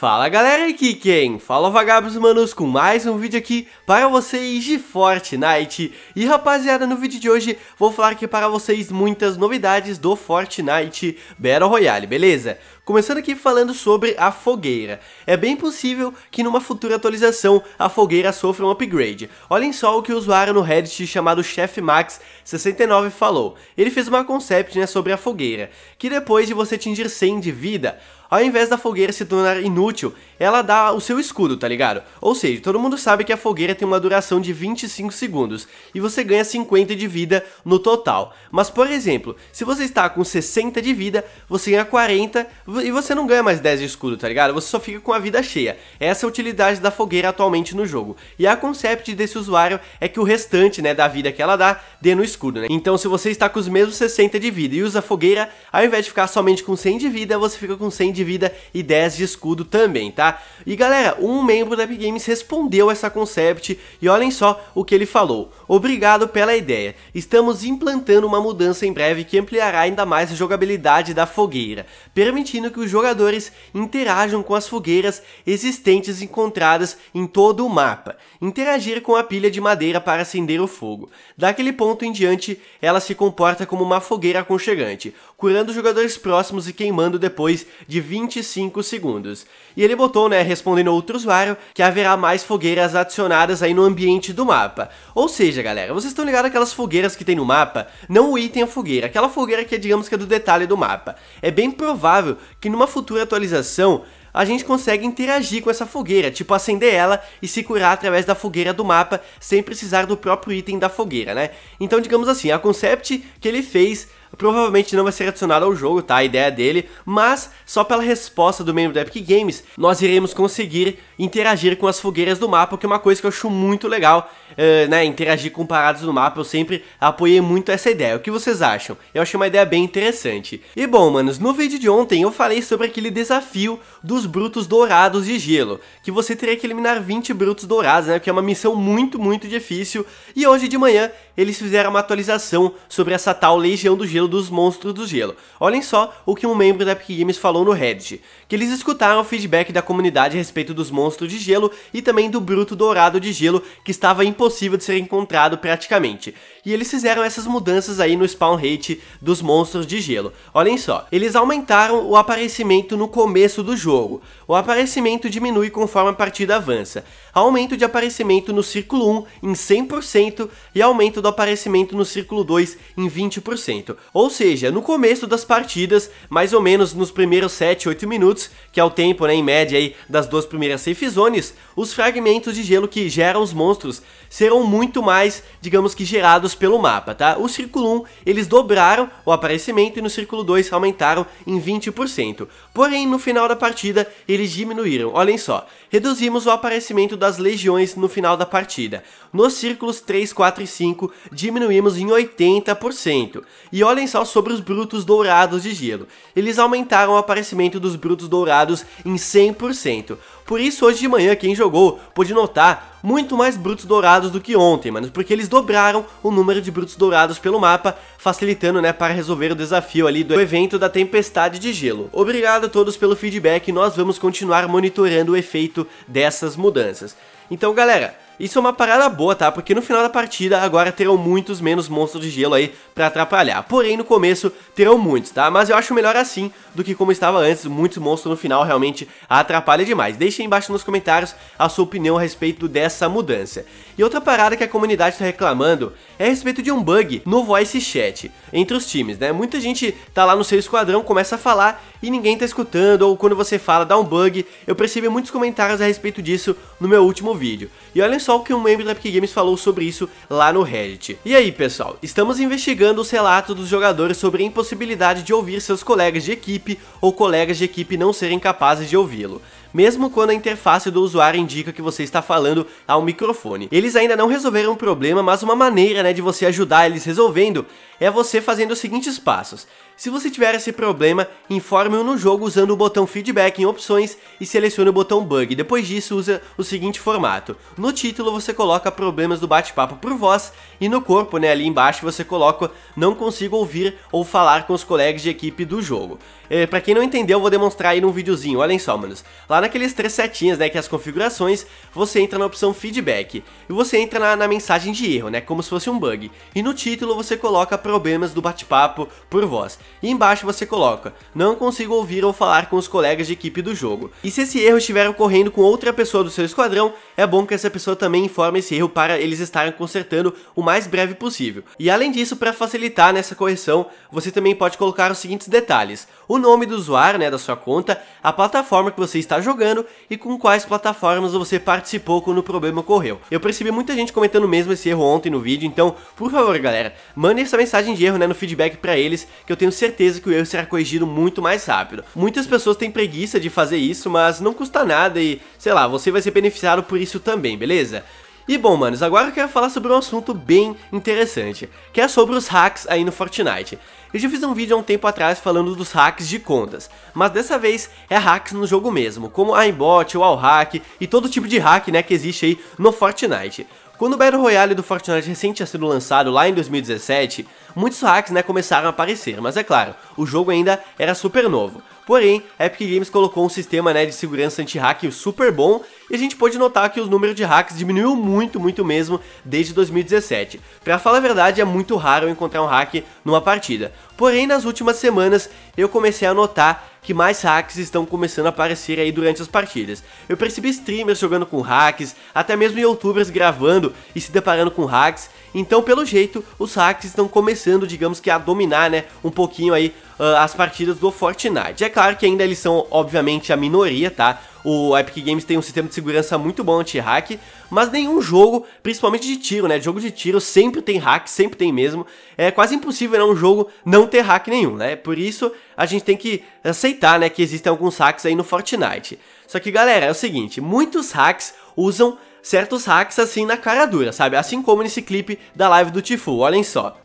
Fala galera, aqui quem? Fala vagabos manos com mais um vídeo aqui para vocês de Fortnite E rapaziada, no vídeo de hoje vou falar aqui para vocês muitas novidades do Fortnite Battle Royale, beleza? Começando aqui falando sobre a fogueira. É bem possível que numa futura atualização a fogueira sofra um upgrade. Olhem só o que o usuário no Reddit chamado Chef Max 69 falou. Ele fez uma concept né, sobre a fogueira, que depois de você atingir 100 de vida, ao invés da fogueira se tornar inútil, ela dá o seu escudo, tá ligado? Ou seja, todo mundo sabe que a fogueira tem uma duração de 25 segundos e você ganha 50 de vida no total. Mas, por exemplo, se você está com 60 de vida, você ganha 40, e você não ganha mais 10 de escudo, tá ligado? Você só fica com a vida cheia. Essa é a utilidade da fogueira atualmente no jogo. E a concept desse usuário é que o restante, né, da vida que ela dá, dê no escudo, né? Então se você está com os mesmos 60 de vida e usa a fogueira, ao invés de ficar somente com 100 de vida, você fica com 100 de vida e 10 de escudo também, tá? E galera, um membro da Epic Games respondeu essa concept e olhem só o que ele falou. Obrigado pela ideia. Estamos implantando uma mudança em breve que ampliará ainda mais a jogabilidade da fogueira, permitindo permitindo que os jogadores interajam com as fogueiras existentes encontradas em todo o mapa, interagir com a pilha de madeira para acender o fogo. Daquele ponto em diante, ela se comporta como uma fogueira aconchegante, curando os jogadores próximos e queimando depois de 25 segundos. E ele botou, né, respondendo outro usuário, que haverá mais fogueiras adicionadas aí no ambiente do mapa. Ou seja, galera, vocês estão ligados aquelas fogueiras que tem no mapa? Não o item a fogueira, aquela fogueira que é, digamos que é do detalhe do mapa. É bem provável que numa futura atualização a gente consegue interagir com essa fogueira, tipo acender ela e se curar através da fogueira do mapa sem precisar do próprio item da fogueira, né? Então, digamos assim, a concept que ele fez provavelmente não vai ser adicionado ao jogo, tá? A ideia dele, mas só pela resposta do membro da Epic Games, nós iremos conseguir interagir com as fogueiras do mapa, que é uma coisa que eu acho muito legal, uh, né? Interagir com paradas do mapa, eu sempre apoiei muito essa ideia. O que vocês acham? Eu achei uma ideia bem interessante. E bom, manos, no vídeo de ontem eu falei sobre aquele desafio dos brutos dourados de gelo, que você teria que eliminar 20 brutos dourados, né? Que é uma missão muito, muito difícil. E hoje de manhã eles fizeram uma atualização sobre essa tal Legião do Gelo gelo dos monstros do gelo. Olhem só o que um membro da Epic Games falou no Reddit, que eles escutaram o feedback da comunidade a respeito dos monstros de gelo e também do bruto dourado de gelo que estava impossível de ser encontrado praticamente. E eles fizeram essas mudanças aí no spawn rate dos monstros de gelo. Olhem só, eles aumentaram o aparecimento no começo do jogo. O aparecimento diminui conforme a partida avança. Aumento de aparecimento no círculo 1 em 100% e aumento do aparecimento no círculo 2 em 20%. Ou seja, no começo das partidas, mais ou menos nos primeiros 7, 8 minutos, que é o tempo né, em média aí, das duas primeiras safe zones, os fragmentos de gelo que geram os monstros serão muito mais, digamos que gerados pelo mapa, tá? O círculo 1, eles dobraram o aparecimento e no círculo 2 aumentaram em 20%. Porém, no final da partida, eles diminuíram. Olhem só, reduzimos o aparecimento das legiões no final da partida. Nos círculos 3, 4 e 5, diminuímos em 80%. E olha Olhem só sobre os brutos dourados de gelo. Eles aumentaram o aparecimento dos brutos dourados em 100%. Por isso, hoje de manhã, quem jogou pôde notar muito mais brutos dourados do que ontem, mano, porque eles dobraram o número de brutos dourados pelo mapa, facilitando, né, para resolver o desafio ali do evento da tempestade de gelo. Obrigado a todos pelo feedback, nós vamos continuar monitorando o efeito dessas mudanças. Então, galera, isso é uma parada boa, tá? Porque no final da partida agora terão muitos menos monstros de gelo aí pra atrapalhar. Porém, no começo terão muitos, tá? Mas eu acho melhor assim do que como estava antes, muitos monstros no final realmente atrapalha demais. Deixem embaixo nos comentários a sua opinião a respeito dessa mudança. E outra parada que a comunidade está reclamando é a respeito de um bug no voice chat entre os times, né? Muita gente tá lá no seu esquadrão, começa a falar e ninguém tá escutando, ou quando você fala dá um bug. Eu percebi muitos comentários a respeito disso no meu último vídeo. E olhem só, só o que um membro da Epic Games falou sobre isso lá no Reddit. E aí, pessoal, estamos investigando os relatos dos jogadores sobre a impossibilidade de ouvir seus colegas de equipe ou colegas de equipe não serem capazes de ouvi-lo mesmo quando a interface do usuário indica que você está falando ao microfone. Eles ainda não resolveram o problema, mas uma maneira né, de você ajudar eles resolvendo é você fazendo os seguintes passos. Se você tiver esse problema, informe-o no jogo usando o botão feedback em opções e selecione o botão bug. Depois disso, usa o seguinte formato. No título você coloca problemas do bate-papo por voz e no corpo, né, ali embaixo você coloca não consigo ouvir ou falar com os colegas de equipe do jogo. É, para quem não entendeu, vou demonstrar aí num videozinho. Olhem só, manos. Lá lá naqueles três setinhas, né, que é as configurações, você entra na opção feedback e você entra na, na mensagem de erro, né, como se fosse um bug. E no título você coloca problemas do bate-papo por voz. E embaixo você coloca, não consigo ouvir ou falar com os colegas de equipe do jogo. E se esse erro estiver ocorrendo com outra pessoa do seu esquadrão, é bom que essa pessoa também informe esse erro para eles estarem consertando o mais breve possível. E além disso, para facilitar nessa correção, você também pode colocar os seguintes detalhes. O nome do usuário, né, da sua conta, a plataforma que você está jogando, jogando e com quais plataformas você participou quando o problema ocorreu. Eu percebi muita gente comentando mesmo esse erro ontem no vídeo, então, por favor, galera, mandem essa mensagem de erro né, no feedback para eles, que eu tenho certeza que o erro será corrigido muito mais rápido. Muitas pessoas têm preguiça de fazer isso, mas não custa nada e, sei lá, você vai ser beneficiado por isso também, beleza? E bom, manos, agora eu quero falar sobre um assunto bem interessante, que é sobre os hacks aí no Fortnite. Eu já fiz um vídeo há um tempo atrás falando dos hacks de contas, mas dessa vez é hacks no jogo mesmo, como aimbot, wallhack e todo tipo de hack né, que existe aí no Fortnite. Quando o Battle Royale do Fortnite recente tinha sido lançado lá em 2017, muitos hacks né, começaram a aparecer, mas é claro, o jogo ainda era super novo. Porém, a Epic Games colocou um sistema né, de segurança anti-hack super bom e a gente pôde notar que o número de hacks diminuiu muito, muito mesmo desde 2017. Para falar a verdade, é muito raro encontrar um hack numa partida. Porém, nas últimas semanas eu comecei a notar que mais hacks estão começando a aparecer aí durante as partidas. Eu percebi streamers jogando com hacks, até mesmo youtubers gravando e se deparando com hacks. Então, pelo jeito, os hacks estão começando, digamos que a dominar, né, um pouquinho aí uh, as partidas do Fortnite. É claro que ainda eles são obviamente a minoria, tá? O Epic Games tem um sistema de segurança muito bom anti-hack, mas nenhum jogo, principalmente de tiro, né? Jogo de tiro sempre tem hack, sempre tem mesmo. É quase impossível né, um jogo não ter hack nenhum, né? Por isso a gente tem que aceitar, né, que existem alguns hacks aí no Fortnite. Só que galera, é o seguinte, muitos hacks usam certos hacks assim na cara dura, sabe? Assim como nesse clipe da live do Tifu, olhem só.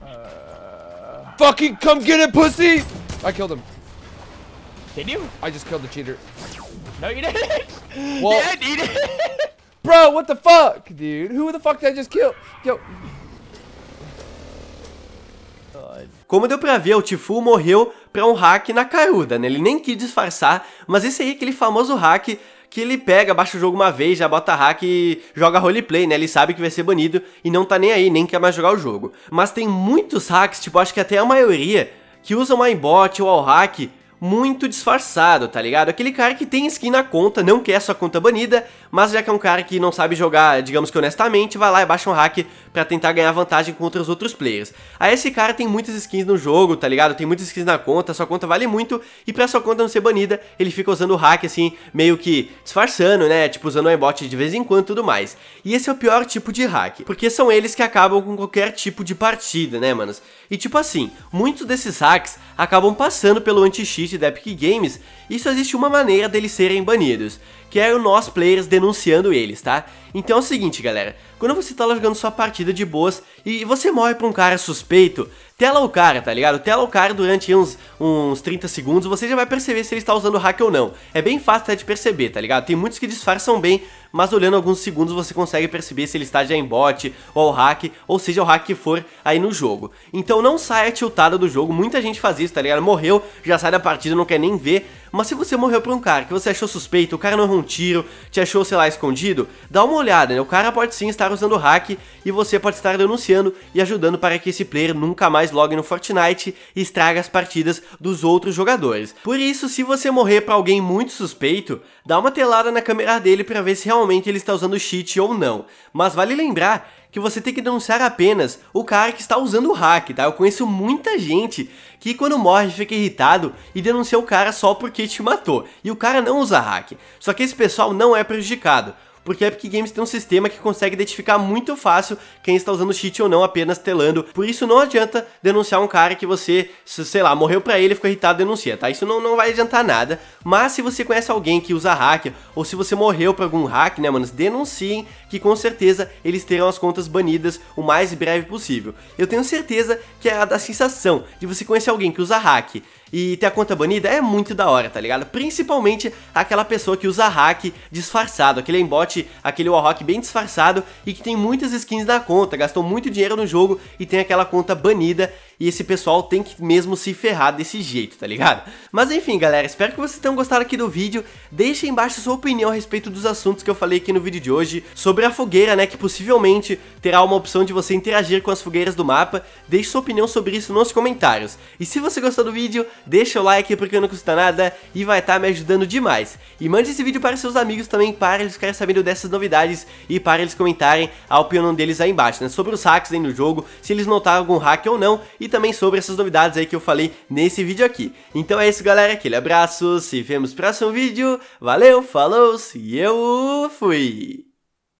Uh... Fucking come get it, pussy! I killed him. Did you? I just killed the cheater. No, you didn't. Well, yeah, you did. Bro, what the fuck, dude? Who the fuck did I just kill? Yo. Como deu pra ver, o Tifu morreu pra um hack na caruda, né? Ele nem quis disfarçar, mas esse aí, é aquele famoso hack que ele pega, baixa o jogo uma vez, já bota hack e joga roleplay, né? Ele sabe que vai ser banido e não tá nem aí, nem quer mais jogar o jogo. Mas tem muitos hacks, tipo, acho que até a maioria, que usam o aimbot ou o hack muito disfarçado, tá ligado? Aquele cara que tem skin na conta, não quer sua conta banida, mas já que é um cara que não sabe jogar, digamos que honestamente, vai lá e baixa um hack pra tentar ganhar vantagem contra os outros players. Aí esse cara tem muitas skins no jogo, tá ligado? Tem muitas skins na conta, sua conta vale muito, e pra sua conta não ser banida, ele fica usando o hack assim, meio que disfarçando, né? Tipo, usando o aimbot de vez em quando e tudo mais. E esse é o pior tipo de hack, porque são eles que acabam com qualquer tipo de partida, né, manos? E tipo assim, muitos desses hacks acabam passando pelo anti-cheat de da Epic Games isso existe uma maneira deles serem banidos, que é o nós players denunciando eles, tá? Então é o seguinte, galera, quando você tá jogando sua partida de boas e você morre pra um cara suspeito, tela o cara, tá ligado? Tela o cara durante uns, uns 30 segundos, você já vai perceber se ele está usando hack ou não. É bem fácil até de perceber, tá ligado? Tem muitos que disfarçam bem, mas olhando alguns segundos você consegue perceber se ele está já em bot ou hack, ou seja, o hack que for aí no jogo. Então não saia tiltado do jogo, muita gente faz isso, tá ligado? Morreu, já sai da partida, não quer nem ver, mas se você morreu pra um cara que você achou suspeito, o cara não errou um tiro, te achou, sei lá, escondido, dá uma olhada, né? O cara pode sim estar usando hack e você pode estar denunciando e ajudando para que esse player nunca mais logue no Fortnite e estrague as partidas dos outros jogadores. Por isso, se você morrer pra alguém muito suspeito, dá uma telada na câmera dele para ver se realmente ele está usando cheat ou não. Mas vale lembrar que você tem que denunciar apenas o cara que está usando o hack, tá? Eu conheço muita gente que quando morre fica irritado e denuncia o cara só porque te matou. E o cara não usa hack. Só que esse pessoal não é prejudicado porque a Epic Games tem um sistema que consegue identificar muito fácil quem está usando cheat ou não apenas telando. Por isso não adianta denunciar um cara que você, sei lá, morreu pra ele, ficou irritado, denuncia, tá? Isso não, não vai adiantar nada. Mas se você conhece alguém que usa hack, ou se você morreu por algum hack, né, manos, denunciem que com certeza eles terão as contas banidas o mais breve possível. Eu tenho certeza que é a da sensação de você conhecer alguém que usa hack, e ter a conta banida é muito da hora, tá ligado? Principalmente aquela pessoa que usa hack disfarçado, aquele embote, aquele warrock bem disfarçado e que tem muitas skins na conta, gastou muito dinheiro no jogo e tem aquela conta banida e esse pessoal tem que mesmo se ferrar desse jeito, tá ligado? Mas enfim, galera, espero que vocês tenham gostado aqui do vídeo. Deixem embaixo sua opinião a respeito dos assuntos que eu falei aqui no vídeo de hoje, sobre a fogueira, né, que possivelmente terá uma opção de você interagir com as fogueiras do mapa. Deixe sua opinião sobre isso nos comentários. E se você gostou do vídeo, deixa o like porque não custa nada e vai estar tá me ajudando demais. E mande esse vídeo para seus amigos também, para eles ficarem sabendo dessas novidades e para eles comentarem a opinião deles aí embaixo, né, sobre os hacks aí no jogo, se eles notaram algum hack ou não, e também sobre essas novidades aí que eu falei nesse vídeo aqui. Então é isso, galera. Aquele abraço, se vemos no próximo vídeo. Valeu, falou e eu fui!